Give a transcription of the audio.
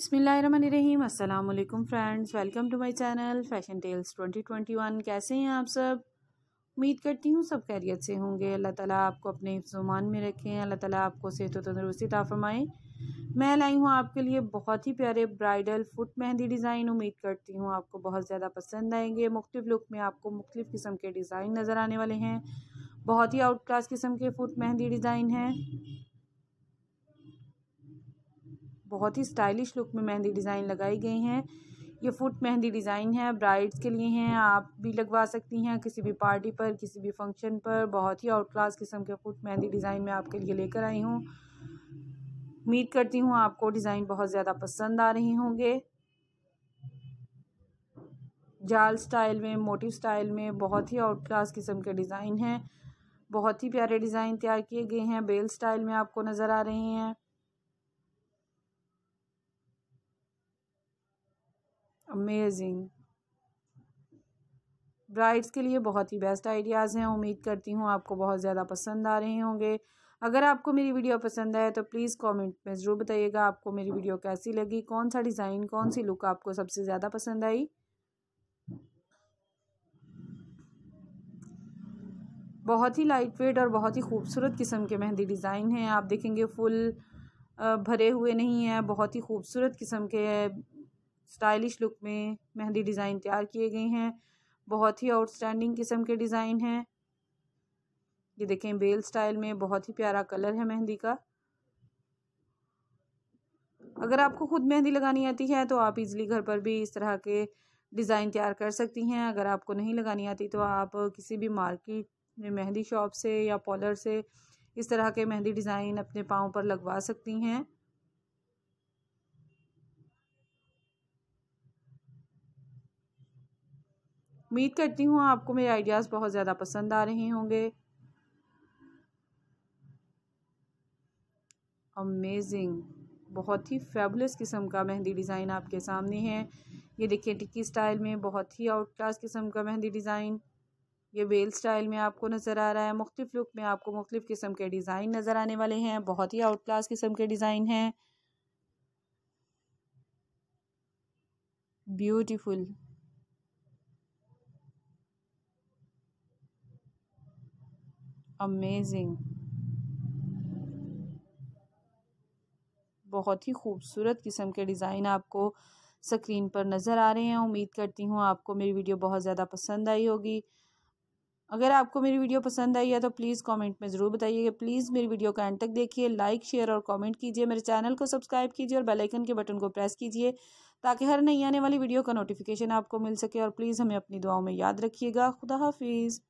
बसमीम अल्लाम friends welcome to my channel fashion tales 2021 कैसे हैं आप सब उम्मीद करती हूँ सब खैरियत से होंगे अल्लाह ताला आपको अपने हिफ्जुमान में रखें अल्लाह ताला आपको सेहत व तंदरुस्ती ता फरमाएँ मैं लाई हूँ आपके लिए बहुत ही प्यारे ब्राइडल फुट मेहंदी डिज़ाइन उम्मीद करती हूँ आपको बहुत ज़्यादा पसंद आएंगे मुख्तु लुक में आपको मुख्तफ किस्म के डिज़ाइन नज़र आने वाले हैं बहुत ही आउट क्लास किस्म के फुट मेहंदी डिज़ाइन हैं बहुत ही स्टाइलिश लुक में मेहंदी डिज़ाइन लगाई गई हैं ये फुट मेहंदी डिज़ाइन है ब्राइड्स के लिए हैं आप भी लगवा सकती हैं किसी भी पार्टी पर किसी भी फंक्शन पर बहुत ही आउट क्लास किस्म के फुट मेहंदी डिज़ाइन मैं आपके लिए लेकर आई हूँ उम्मीद करती हूँ आपको डिज़ाइन बहुत ज़्यादा पसंद आ रही होंगे जाल स्टाइल में मोटिव स्टाइल में बहुत ही आउट क्लास किस्म के डिज़ाइन हैं बहुत ही प्यारे डिज़ाइन तैयार किए गए हैं बेल स्टाइल में आपको नज़र आ रहे हैं अमेजिंग ब्राइड्स के लिए बहुत ही बेस्ट आइडियाज़ हैं उम्मीद करती हूँ आपको बहुत ज़्यादा पसंद आ रहे होंगे अगर आपको मेरी वीडियो पसंद आए तो प्लीज़ कमेंट में ज़रूर बताइएगा आपको मेरी वीडियो कैसी लगी कौन सा डिज़ाइन कौन सी लुक आपको सबसे ज़्यादा पसंद आई बहुत ही लाइट वेट और बहुत ही खूबसूरत किस्म के मेहंदी डिज़ाइन हैं आप देखेंगे फुल भरे हुए नहीं हैं बहुत ही खूबसूरत किस्म के स्टाइलिश लुक में मेहंदी डिज़ाइन तैयार किए गए हैं बहुत ही आउटस्टैंडिंग किस्म के डिज़ाइन हैं ये देखें बेल स्टाइल में बहुत ही प्यारा कलर है मेहंदी का अगर आपको खुद मेहंदी लगानी आती है तो आप इज़िली घर पर भी इस तरह के डिज़ाइन तैयार कर सकती हैं अगर आपको नहीं लगानी आती तो आप किसी भी मार्केट में मेहंदी शॉप से या पॉलर से इस तरह के मेहंदी डिज़ाइन अपने पाँव पर लगवा सकती हैं उम्मीद करती हूँ आपको मेरे आइडियाज़ बहुत ज़्यादा पसंद आ रहे होंगे अमेजिंग बहुत ही फेबुलस किस्म का मेहंदी डिज़ाइन आपके सामने है ये देखिए टिक्की स्टाइल में बहुत ही आउट क्लास किस्म का मेहंदी डिज़ाइन ये वेल स्टाइल में आपको नज़र आ रहा है मुख्तफ लुक में आपको मुख्तफ किस्म के डिज़ाइन नज़र आने वाले हैं बहुत ही आउट क्लास किस्म के डिज़ाइन हैं ब्यूटीफुल अमेजिंग बहुत ही खूबसूरत किस्म के डिज़ाइन आपको स्क्रीन पर नज़र आ रहे हैं उम्मीद करती हूँ आपको मेरी वीडियो बहुत ज़्यादा पसंद आई होगी अगर आपको मेरी वीडियो पसंद आई है तो प्लीज़ कमेंट में ज़रूर बताइएगा प्लीज़ मेरी वीडियो का एंड तक देखिए लाइक शेयर और कमेंट कीजिए मेरे चैनल को सब्सक्राइब कीजिए और बेल आइकन के बटन को प्रेस कीजिए ताकि हर नई आने वाली वीडियो का नोटिफिकेशन आपको मिल सके और प्लीज़ हमें अपनी दुआओं में याद रखिएगा खुदा हाफिज़